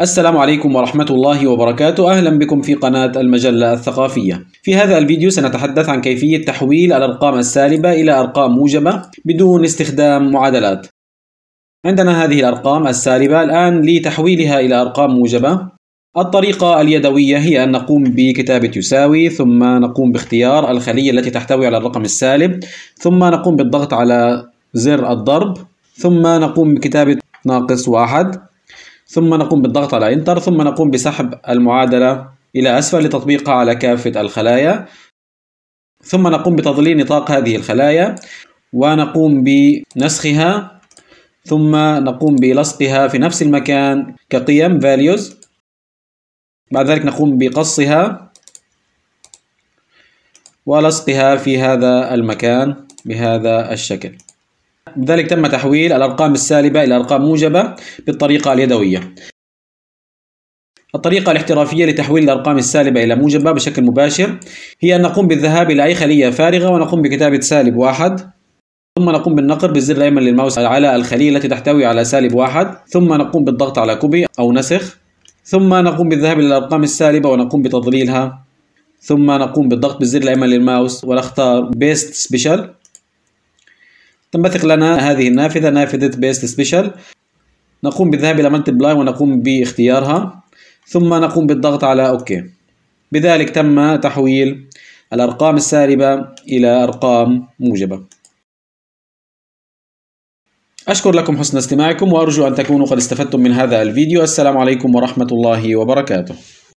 السلام عليكم ورحمة الله وبركاته أهلا بكم في قناة المجلة الثقافية في هذا الفيديو سنتحدث عن كيفية تحويل الأرقام السالبة إلى أرقام موجبة بدون استخدام معادلات عندنا هذه الأرقام السالبة الآن لتحويلها إلى أرقام موجبة الطريقة اليدوية هي أن نقوم بكتابة يساوي ثم نقوم باختيار الخلية التي تحتوي على الرقم السالب ثم نقوم بالضغط على زر الضرب ثم نقوم بكتابة ناقص واحد ثم نقوم بالضغط على انتر ثم نقوم بسحب المعادلة إلى أسفل لتطبيقها على كافة الخلايا ثم نقوم بتظليل نطاق هذه الخلايا ونقوم بنسخها ثم نقوم بلصقها في نفس المكان كقيم values بعد ذلك نقوم بقصها ولصقها في هذا المكان بهذا الشكل بذلك تم تحويل الأرقام السالبة إلى أرقام موجبة بالطريقة اليدوية الطريقة الاحترافية لتحويل الأرقام السالبة إلى موجبة بشكل مباشر هي أن نقوم بالذهاب إلى أي خلية فارغة ونقوم بكتابة سالب واحد ثم نقوم بالنقر بالزر الأيمن للماوس على الخلية التي تحتوي على سالب واحد ثم نقوم بالضغط على كوبي أو نسخ ثم نقوم بالذهاب إلى الأرقام السالبة ونقوم بتضليلها ثم نقوم بالضغط بالزر الأيمن للماوس ونختار بيست سبيشال تنبثق لنا هذه النافذة نافذة بيست سبيشال نقوم بالذهاب إلى بلاي ونقوم باختيارها ثم نقوم بالضغط على أوكي بذلك تم تحويل الأرقام السالبة إلى أرقام موجبة أشكر لكم حسن استماعكم وأرجو أن تكونوا قد استفدتم من هذا الفيديو السلام عليكم ورحمة الله وبركاته